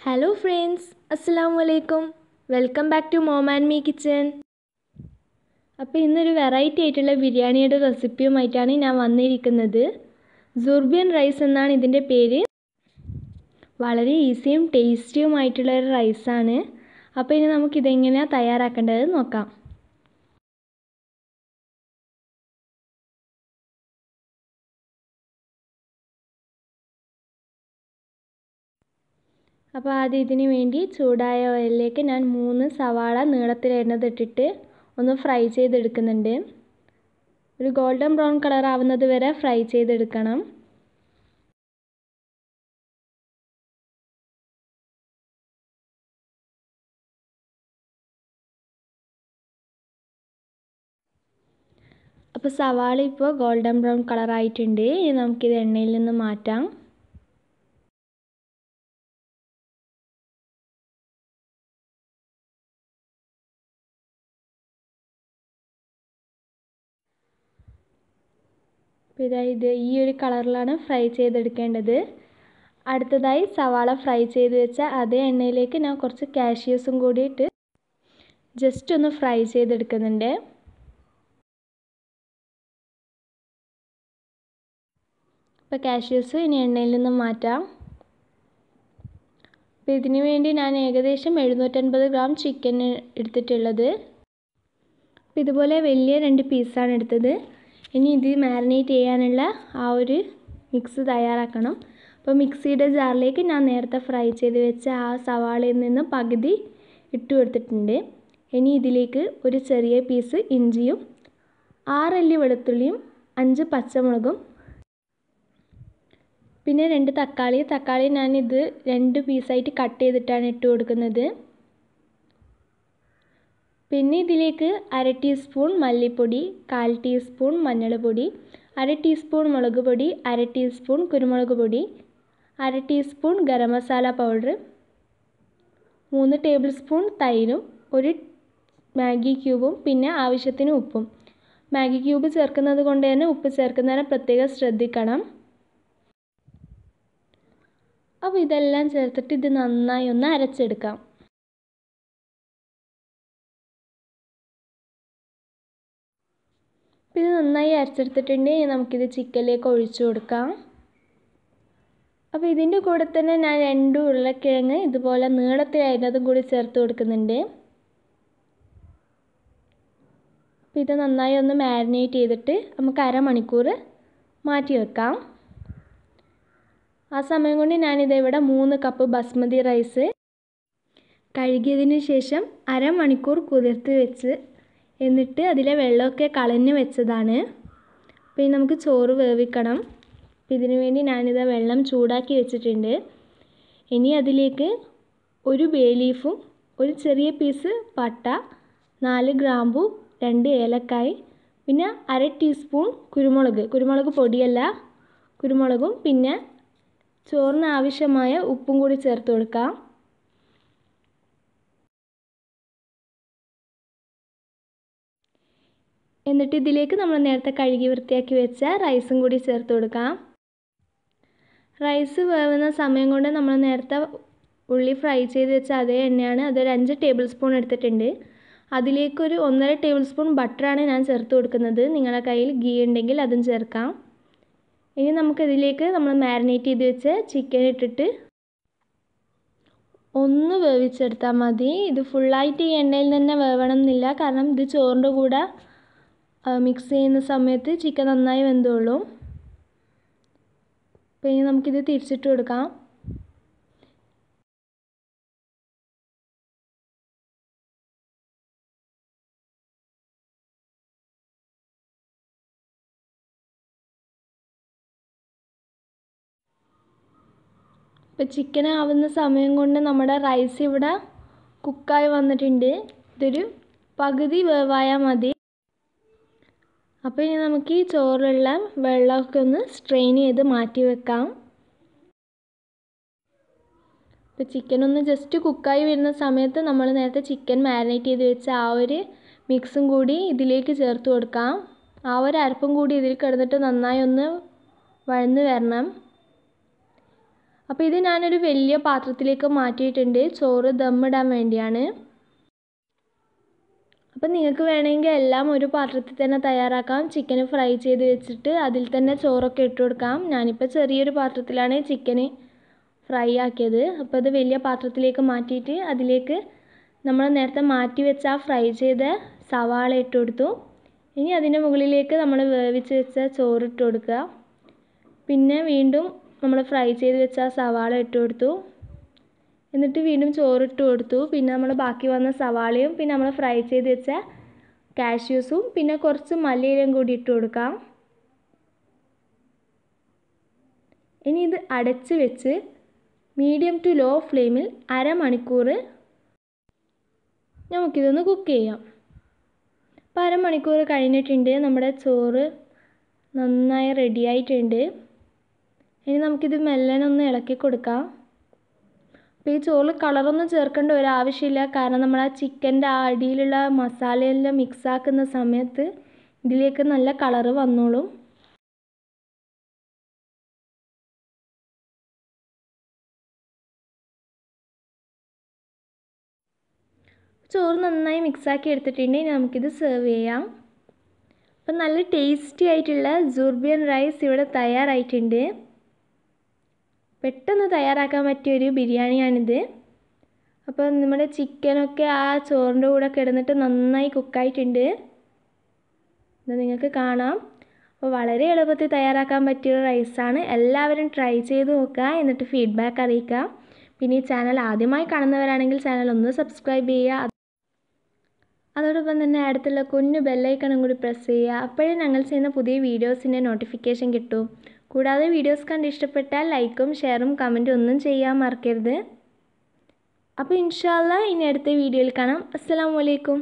Hello friends, Assalamualaikum. Welcome back to Mom and Me Kitchen. അപ്പോൾ ഇന്നൊരു variety ആയിട്ടുള്ള ബിരിയാണിയുടെ റെസിപ്പിയുമായിട്ടാണ് ഞാൻ വന്നിരിക്കുന്നത് സുർബിയൻ റൈസ് എന്നാണ് ഇതിൻ്റെ പേര് വളരെ ഈസിയും ടേസ്റ്റിയുമായിട്ടുള്ള ഒരു റൈസാണ് അപ്പോൾ ഇനി നമുക്ക് നമുക്കിതെങ്ങനെയാണ് തയ്യാറാക്കേണ്ടത് നോക്കാം അപ്പോൾ ആദ്യം ഇതിന് വേണ്ടി ചൂടായ ഓയിലിലേക്ക് ഞാൻ മൂന്ന് സവാള നീളത്തിലരിഞ്ഞത് ഇട്ടിട്ട് ഒന്ന് ഫ്രൈ ചെയ്തെടുക്കുന്നുണ്ട് ഒരു ഗോൾഡൻ ബ്രൗൺ കളർ ആവുന്നത് വരെ ഫ്രൈ ചെയ്തെടുക്കണം അപ്പോൾ സവാള ഇപ്പോൾ ഗോൾഡൻ ബ്രൗൺ കളറായിട്ടുണ്ട് ഇനി നമുക്കിത് എണ്ണയിൽ നിന്ന് മാറ്റാം അപ്പോൾ ഇതാ ഈ ഒരു കളറിലാണ് ഫ്രൈ ചെയ്തെടുക്കേണ്ടത് അടുത്തതായി സവാള ഫ്രൈ ചെയ്ത് വെച്ച അതേ എണ്ണയിലേക്ക് ഞാൻ കുറച്ച് കാഷ്യൂസും കൂടിയിട്ട് ജസ്റ്റ് ഒന്ന് ഫ്രൈ ചെയ്തെടുക്കുന്നുണ്ട് ഇപ്പോൾ കാഷ്യൂസ് ഇനി എണ്ണയിൽ നിന്ന് മാറ്റാം അപ്പോൾ ഇതിന് വേണ്ടി ഞാൻ ഏകദേശം എഴുന്നൂറ്റൻപത് ഗ്രാം ചിക്കൻ എടുത്തിട്ടുള്ളത് അപ്പോൾ ഇതുപോലെ വലിയ രണ്ട് പീസാണ് എടുത്തത് ഇനി ഇത് മാരിനേറ്റ് ചെയ്യാനുള്ള ആ ഒരു മിക്സ് തയ്യാറാക്കണം അപ്പോൾ മിക്സിയുടെ ജാറിലേക്ക് ഞാൻ നേരത്തെ ഫ്രൈ ചെയ്ത് വെച്ച ആ സവാളയിൽ നിന്ന് പകുതി ഇട്ട് കൊടുത്തിട്ടുണ്ട് ഇനി ഇതിലേക്ക് ഒരു ചെറിയ പീസ് ഇഞ്ചിയും ആറല്ലി വെളുത്തുള്ളിയും അഞ്ച് പച്ചമുളകും പിന്നെ രണ്ട് തക്കാളി തക്കാളി ഞാനിത് രണ്ട് പീസായിട്ട് കട്ട് ചെയ്തിട്ടാണ് ഇട്ട് കൊടുക്കുന്നത് പിന്നെ ഇതിലേക്ക് അര ടീസ്പൂൺ മല്ലിപ്പൊടി കാൽ ടീസ്പൂൺ മഞ്ഞൾപ്പൊടി അര ടീസ്പൂൺ മുളക് പൊടി അര ടീസ്പൂൺ കുരുമുളക് പൊടി അര ടീസ്പൂൺ ഗരം മസാല പൗഡർ മൂന്ന് ടേബിൾ സ്പൂൺ തൈരും ഒരു മാഗി ക്യൂബും പിന്നെ ആവശ്യത്തിന് ഉപ്പും മാഗി ക്യൂബ് ചേർക്കുന്നത് കൊണ്ട് തന്നെ ഉപ്പ് ചേർക്കുന്നതിനെ പ്രത്യേകം ശ്രദ്ധിക്കണം അപ്പോൾ ഇതെല്ലാം ചേർത്തിട്ട് ഇത് നന്നായി ഒന്ന് അരച്ചെടുക്കാം ഇത് നന്നായി അരച്ചെടുത്തിട്ടുണ്ട് നമുക്കിത് ചിക്കനിലേക്ക് ഒഴിച്ചു കൊടുക്കാം അപ്പോൾ ഇതിൻ്റെ കൂടെ തന്നെ ഞാൻ രണ്ട് ഉരുളക്കിഴങ്ങ് ഇതുപോലെ നീളത്തിൽ അതിനകത്തും കൂടി ചേർത്ത് കൊടുക്കുന്നുണ്ട് അപ്പോൾ ഇത് നന്നായി ഒന്ന് മാരിനേറ്റ് ചെയ്തിട്ട് നമുക്ക് അരമണിക്കൂർ മാറ്റി വെക്കാം ആ സമയം കൊണ്ട് ഞാനിത് ഇവിടെ മൂന്ന് കപ്പ് ബസ്മതി റൈസ് കഴുകിയതിന് ശേഷം അരമണിക്കൂർ കുതിർത്ത് വെച്ച് എന്നിട്ട് അതിലെ വെള്ളമൊക്കെ കളഞ്ഞ് വെച്ചതാണ് അപ്പോൾ ഇനി നമുക്ക് ചോറ് വേവിക്കണം അപ്പോൾ ഇതിനു വേണ്ടി ഞാനിതാ വെള്ളം ചൂടാക്കി വെച്ചിട്ടുണ്ട് ഇനി അതിലേക്ക് ഒരു ബേ ലീഫും ഒരു ചെറിയ പീസ് പട്ട നാല് ഗ്രാമ്പു രണ്ട് ഏലക്കായ് പിന്നെ അര ടീസ്പൂൺ കുരുമുളക് കുരുമുളക് പൊടിയല്ല കുരുമുളകും പിന്നെ ചോറിന് ആവശ്യമായ ഉപ്പും കൂടി ചേർത്ത് കൊടുക്കാം എന്നിട്ട് ഇതിലേക്ക് നമ്മൾ നേരത്തെ കഴുകി വൃത്തിയാക്കി വെച്ച റൈസും കൂടി ചേർത്ത് കൊടുക്കാം റൈസ് വേവുന്ന സമയം കൊണ്ട് നമ്മൾ നേരത്തെ ഉള്ളി ഫ്രൈ ചെയ്ത് വെച്ച അതേ എണ്ണയാണ് അതൊരു അഞ്ച് ടേബിൾ സ്പൂൺ എടുത്തിട്ടുണ്ട് അതിലേക്കൊരു ഒന്നര ടേബിൾ സ്പൂൺ ബട്ടറാണ് ഞാൻ ചേർത്ത് കൊടുക്കുന്നത് നിങ്ങളുടെ കയ്യിൽ ഗീ ഉണ്ടെങ്കിൽ അതും ചേർക്കാം ഇനി നമുക്കിതിലേക്ക് നമ്മൾ മാരിനേറ്റ് ചെയ്ത് വെച്ച ചിക്കൻ ഇട്ടിട്ട് ഒന്ന് വേവിച്ചെടുത്താൽ മതി ഇത് ഫുള്ളായിട്ട് ഈ എണ്ണയിൽ തന്നെ വേവണം എന്നില്ല കാരണം ഇത് ചോറിൻ്റെ കൂടെ മിക്സ് ചെയ്യുന്ന സമയത്ത് ചിക്കൻ നന്നായി വെന്തുള്ളൂ അപ്പോൾ ഇനി നമുക്കിത് തിരിച്ചിട്ട് കൊടുക്കാം ഇപ്പോൾ ചിക്കൻ ആവുന്ന സമയം കൊണ്ട് നമ്മുടെ റൈസ് ഇവിടെ കുക്കായി വന്നിട്ടുണ്ട് ഇതൊരു പകുതി വേവായാൽ മതി അപ്പോൾ ഇനി നമുക്ക് ഈ ചോറിലുള്ള വെള്ളമൊക്കെ ഒന്ന് സ്ട്രെയിൻ ചെയ്ത് മാറ്റി വെക്കാം ഇപ്പോൾ ചിക്കൻ ഒന്ന് ജസ്റ്റ് കുക്കായി വരുന്ന സമയത്ത് നമ്മൾ നേരത്തെ ചിക്കൻ മാരിനേറ്റ് ചെയ്ത് വെച്ച ആ ഒരു മിക്സും കൂടി ഇതിലേക്ക് ചേർത്ത് കൊടുക്കാം ആ ഒരു അരപ്പും കൂടി ഇതിൽ കിടന്നിട്ട് നന്നായി ഒന്ന് വഴന്ന് വരണം അപ്പോൾ ഇത് ഞാനൊരു വലിയ പാത്രത്തിലേക്ക് മാറ്റിയിട്ടുണ്ട് ചോറ് ദമ്മിടാൻ വേണ്ടിയാണ് അപ്പം നിങ്ങൾക്ക് വേണമെങ്കിൽ എല്ലാം ഒരു പാത്രത്തിൽ തന്നെ തയ്യാറാക്കാം ചിക്കൻ ഫ്രൈ ചെയ്ത് വെച്ചിട്ട് അതിൽ തന്നെ ചോറൊക്കെ ഇട്ട് കൊടുക്കാം ഞാനിപ്പോൾ ചെറിയൊരു പാത്രത്തിലാണ് ചിക്കൻ ഫ്രൈ ആക്കിയത് അപ്പോൾ അത് വലിയ പാത്രത്തിലേക്ക് മാറ്റിയിട്ട് അതിലേക്ക് നമ്മൾ നേരത്തെ മാറ്റി വെച്ച ഫ്രൈ ചെയ്ത സവാള ഇട്ട് കൊടുത്തു ഇനി അതിൻ്റെ മുകളിലേക്ക് നമ്മൾ വേവിച്ച് വെച്ച ചോറ് ഇട്ട് കൊടുക്കുക പിന്നെ വീണ്ടും നമ്മൾ ഫ്രൈ ചെയ്ത് വെച്ച സവാള ഇട്ട് കൊടുത്തു എന്നിട്ട് വീണ്ടും ചോറിട്ട് കൊടുത്തു പിന്നെ നമ്മൾ ബാക്കി വന്ന സവാളയും പിന്നെ നമ്മൾ ഫ്രൈ ചെയ്ത് വെച്ച കാഷ്യൂസും പിന്നെ കുറച്ച് മല്ലിയിലയും കൂടി ഇട്ട് കൊടുക്കാം ഇനി ഇത് അടച്ച് വെച്ച് മീഡിയം ടു ലോ ഫ്ലെയിമിൽ അരമണിക്കൂർ നമുക്കിതൊന്ന് കുക്ക് ചെയ്യാം അപ്പോൾ അരമണിക്കൂർ കഴിഞ്ഞിട്ടുണ്ട് നമ്മുടെ ചോറ് നന്നായി റെഡിയായിട്ടുണ്ട് ഇനി നമുക്കിത് മെല്ലനൊന്ന് ഇളക്കി കൊടുക്കാം അപ്പോൾ ഈ ചോറിൽ കളറൊന്നും ചേർക്കേണ്ട ആവശ്യമില്ല കാരണം നമ്മൾ ആ ചിക്കൻ്റെ ആ അടിയിലുള്ള മസാലയെല്ലാം മിക്സാക്കുന്ന സമയത്ത് ഇതിലേക്ക് നല്ല കളറ് വന്നോളും ചോറ് നന്നായി മിക്സാക്കി എടുത്തിട്ടുണ്ടെങ്കിൽ നമുക്കിത് സെർവ് ചെയ്യാം അപ്പം നല്ല ടേസ്റ്റി ആയിട്ടുള്ള ജൂർബിയൻ റൈസ് ഇവിടെ തയ്യാറായിട്ടുണ്ട് പെട്ടെന്ന് തയ്യാറാക്കാൻ പറ്റിയ ഒരു ബിരിയാണിയാണിത് അപ്പോൾ നമ്മുടെ ചിക്കനൊക്കെ ആ ചോറിൻ്റെ കൂടെ കിടന്നിട്ട് നന്നായി കുക്കായിട്ടുണ്ട് ഇത് നിങ്ങൾക്ക് കാണാം അപ്പോൾ വളരെ എളുപ്പത്തിൽ തയ്യാറാക്കാൻ പറ്റിയ റൈസാണ് എല്ലാവരും ട്രൈ ചെയ്ത് നോക്കുക എന്നിട്ട് ഫീഡ്ബാക്ക് അറിയിക്കുക പിന്നെ ഈ ചാനൽ ആദ്യമായി കാണുന്നവരാണെങ്കിൽ ചാനൽ ഒന്ന് സബ്സ്ക്രൈബ് ചെയ്യുക അതോടൊപ്പം തന്നെ അടുത്തുള്ള കുഞ്ഞു ബെല്ലൈക്കണും കൂടി പ്രസ് ചെയ്യുക അപ്പോഴേ ഞങ്ങൾ ചെയ്യുന്ന പുതിയ വീഡിയോസിൻ്റെ നോട്ടിഫിക്കേഷൻ കിട്ടും കൂടാതെ വീഡിയോസ് കണ്ട് ഇഷ്ടപ്പെട്ടാൽ ലൈക്കും ഷെയറും കമൻറ്റും ഒന്നും ചെയ്യാൻ മറക്കരുത് അപ്പോൾ ഇൻഷാല്ല ഇനി അടുത്ത വീഡിയോയിൽ കാണാം അസ്സാം വലൈക്കും